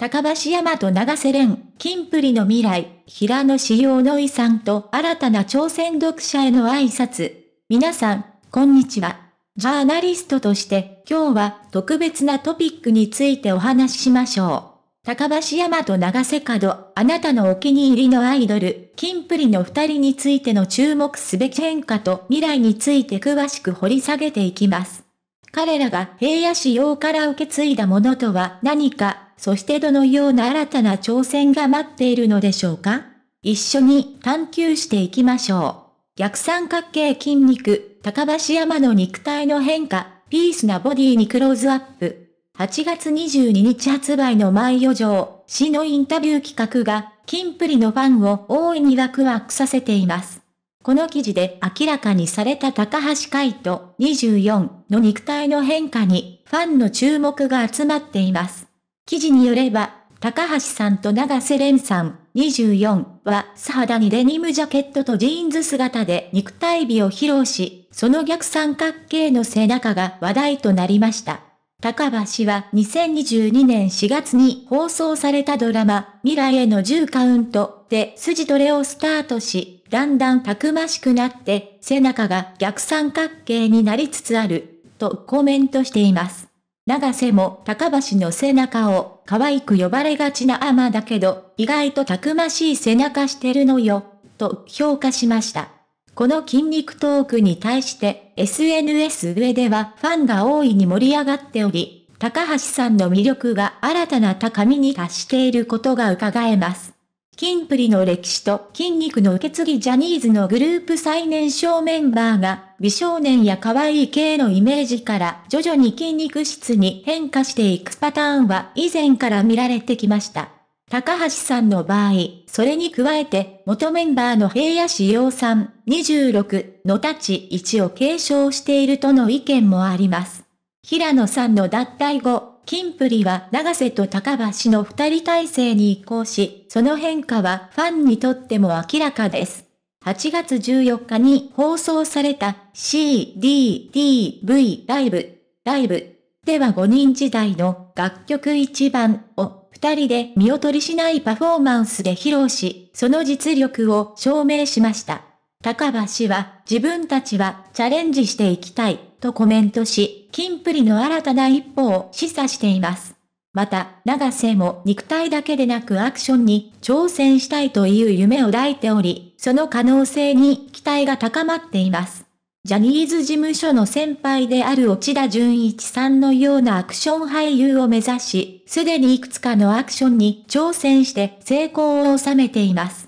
高橋山と長瀬廉、金プリの未来、平野志陽の遺産と新たな挑戦読者への挨拶。皆さん、こんにちは。ジャーナリストとして、今日は特別なトピックについてお話ししましょう。高橋山と長瀬角、あなたのお気に入りのアイドル、金プリの二人についての注目すべき変化と未来について詳しく掘り下げていきます。彼らが平野市用から受け継いだものとは何か、そしてどのような新たな挑戦が待っているのでしょうか一緒に探求していきましょう。逆三角形筋肉、高橋山の肉体の変化、ピースなボディにクローズアップ。8月22日発売の毎余剰、市のインタビュー企画が、キンプリのファンを大いにワクワクさせています。この記事で明らかにされた高橋海人24の肉体の変化にファンの注目が集まっています。記事によれば、高橋さんと長瀬廉さん24は素肌にデニムジャケットとジーンズ姿で肉体美を披露し、その逆三角形の背中が話題となりました。高橋は2022年4月に放送されたドラマ、未来への10カウントで筋トレをスタートし、だんだんたくましくなって、背中が逆三角形になりつつある、とコメントしています。長瀬も高橋の背中を可愛く呼ばれがちなアマだけど、意外とたくましい背中してるのよ、と評価しました。この筋肉トークに対して SNS 上ではファンが大いに盛り上がっており、高橋さんの魅力が新たな高みに達していることが伺えます。金プリの歴史と筋肉の受け継ぎジャニーズのグループ最年少メンバーが美少年や可愛い系のイメージから徐々に筋肉質に変化していくパターンは以前から見られてきました。高橋さんの場合、それに加えて元メンバーの平野志陽さん26の立ち位置を継承しているとの意見もあります。平野さんの脱退後、キンプリは長瀬と高橋の二人体制に移行し、その変化はファンにとっても明らかです。8月14日に放送された CDTV ライブ、ライブでは5人時代の楽曲1番を二人で見劣りしないパフォーマンスで披露し、その実力を証明しました。高橋は自分たちはチャレンジしていきたい。とコメントし、金プリの新たな一歩を示唆しています。また、長瀬も肉体だけでなくアクションに挑戦したいという夢を抱いており、その可能性に期待が高まっています。ジャニーズ事務所の先輩である内田純一さんのようなアクション俳優を目指し、すでにいくつかのアクションに挑戦して成功を収めています。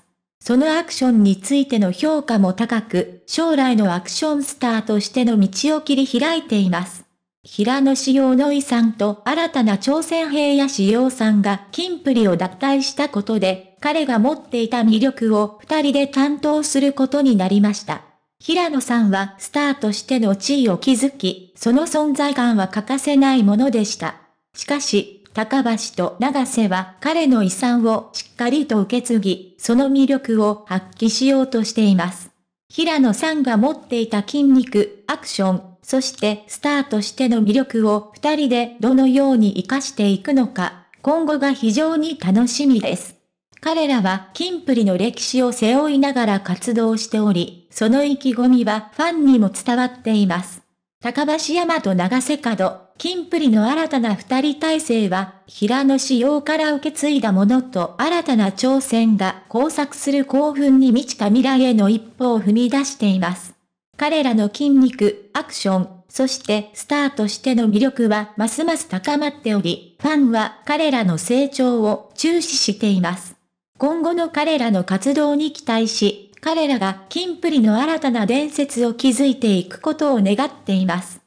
そのアクションについての評価も高く、将来のアクションスターとしての道を切り開いています。平野志陽の遺産と新たな朝鮮平野志陽さんが金プリを脱退したことで、彼が持っていた魅力を二人で担当することになりました。平野さんはスターとしての地位を築き、その存在感は欠かせないものでした。しかし、高橋と長瀬は彼の遺産をしっかりと受け継ぎ、その魅力を発揮しようとしています。平野さんが持っていた筋肉、アクション、そしてスターとしての魅力を二人でどのように活かしていくのか、今後が非常に楽しみです。彼らはキンプリの歴史を背負いながら活動しており、その意気込みはファンにも伝わっています。高橋山と長瀬角、金プリの新たな二人体制は、平野仕様から受け継いだものと新たな挑戦が交錯する興奮に満ちた未来への一歩を踏み出しています。彼らの筋肉、アクション、そしてスターとしての魅力はますます高まっており、ファンは彼らの成長を注視しています。今後の彼らの活動に期待し、彼らが金プリの新たな伝説を築いていくことを願っています。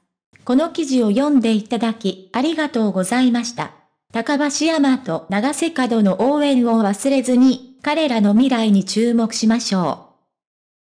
この記事を読んでいただき、ありがとうございました。高橋山と長瀬角の応援を忘れずに、彼らの未来に注目しましょう。